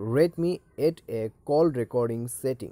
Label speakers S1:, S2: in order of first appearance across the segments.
S1: Redmi eight A call recording setting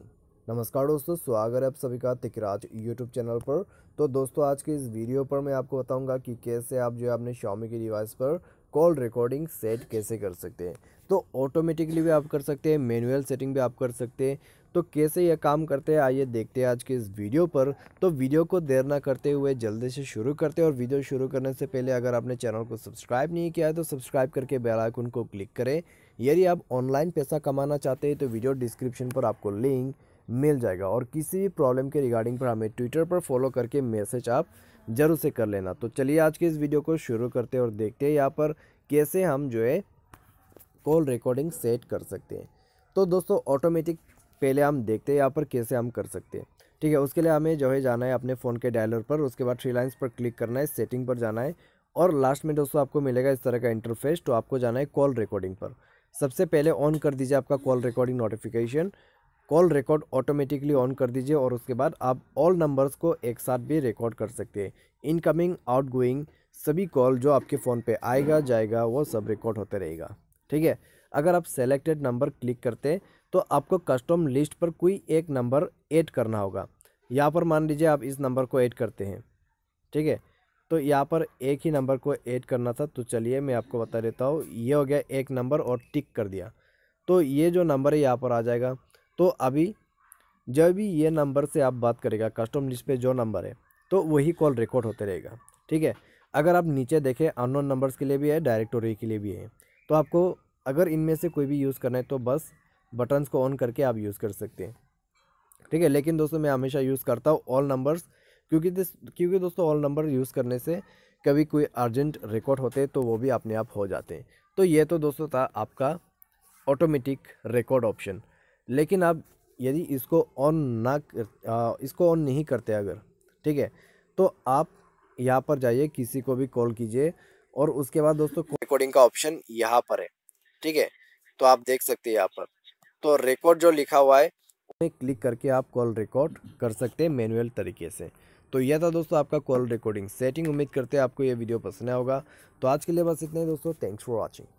S1: नमस्कार दोस्तों स्वागत है आप सभी का तिकराज यूट्यूब चैनल पर तो दोस्तों आज के इस वीडियो पर मैं आपको बताऊंगा कि कैसे आप जो है अपने Xiaomi के डिवाइस पर कॉल रिकॉर्डिंग सेट कैसे कर सकते हैं तो ऑटोमेटिकली भी आप कर सकते हैं मैनुअल सेटिंग भी आप कर सकते हैं तो कैसे यह काम करते हैं आइए देखते हैं आज के इस वीडियो पर तो वीडियो को देर ना करते हुए जल्दी से शुरू करते हैं और वीडियो शुरू करने से पहले अगर आपने चैनल को सब्सक्राइब नहीं किया है तो सब्सक्राइब करके बेल आइकन को क्लिक करें यदि आप ऑनलाइन पैसा कमाना चाहते हैं तो वीडियो डिस्क्रिप्शन पर आपको लिंक मिल जाएगा और किसी भी प्रॉब्लम के रिगार्डिंग पर हमें ट्विटर पर फॉलो करके मैसेज आप ज़रूर से कर लेना तो चलिए आज के इस वीडियो को शुरू करते हैं और देखते हैं यहाँ पर कैसे हम जो है कॉल रिकॉर्डिंग सेट कर सकते हैं तो दोस्तों ऑटोमेटिक पहले हम देखते हैं यहाँ पर कैसे हम कर सकते हैं ठीक है उसके लिए हमें जो है जाना है अपने फ़ोन के डायलर पर उसके बाद थ्री लाइन्स पर क्लिक करना है सेटिंग पर जाना है और लास्ट में दोस्तों आपको मिलेगा इस तरह का इंटरफेस तो आपको जाना है कॉल रिकॉर्डिंग पर सबसे पहले ऑन कर दीजिए आपका call recording notification call record automatically on कर दीजिए और उसके बाद आप ऑल नंबर्स को एक साथ भी रिकॉर्ड कर सकते हैं इनकमिंग गोइंग सभी कॉल जो आपके फ़ोन पे आएगा जाएगा वो सब रिकॉर्ड होते रहेगा ठीक है अगर आप सेलेक्टेड नंबर क्लिक करते हैं तो आपको कस्टम लिस्ट पर कोई एक नंबर ऐड करना होगा यहाँ पर मान लीजिए आप इस नंबर को ऐड करते हैं ठीक है तो यहाँ पर एक ही नंबर को ऐड करना था तो चलिए मैं आपको बता देता हूँ ये हो गया एक नंबर और टिक कर दिया तो ये जो नंबर है यहाँ पर आ जाएगा तो अभी जब भी ये नंबर से आप बात करेगा कस्टम लिस्ट पे जो नंबर है तो वही कॉल रिकॉर्ड होते रहेगा ठीक है अगर आप नीचे देखें अननोन नंबर्स के लिए भी है डायरेक्टोरी के लिए भी है तो आपको अगर इनमें से कोई भी यूज़ करना है तो बस बटन्स को ऑन करके आप यूज़ कर सकते हैं ठीक है लेकिन दोस्तों मैं हमेशा यूज़ करता हूँ ऑल नंबर्स क्योंकि दिस क्योंकि दोस्तों ऑल नंबर यूज़ करने से कभी कोई अर्जेंट रिकॉर्ड होते तो वो भी अपने आप हो जाते हैं तो ये तो दोस्तों था आपका ऑटोमेटिक रिकॉर्ड ऑप्शन लेकिन आप यदि इसको ऑन ना कर, इसको ऑन नहीं करते अगर ठीक है तो आप यहाँ पर जाइए किसी को भी कॉल कीजिए और उसके बाद दोस्तों रिकॉर्डिंग का ऑप्शन यहाँ पर है ठीक है तो आप देख सकते हैं यहाँ पर तो रिकॉर्ड जो लिखा हुआ है में क्लिक करके आप कॉल रिकॉर्ड कर सकते हैं मैनुअल तरीके से तो यह था दोस्तों आपका कॉल रिकॉर्डिंग सेटिंग उम्मीद करते हैं आपको यह वीडियो पसंद आया होगा तो आज के लिए बस इतना ही दोस्तों थैंक्स फॉर वॉचिंग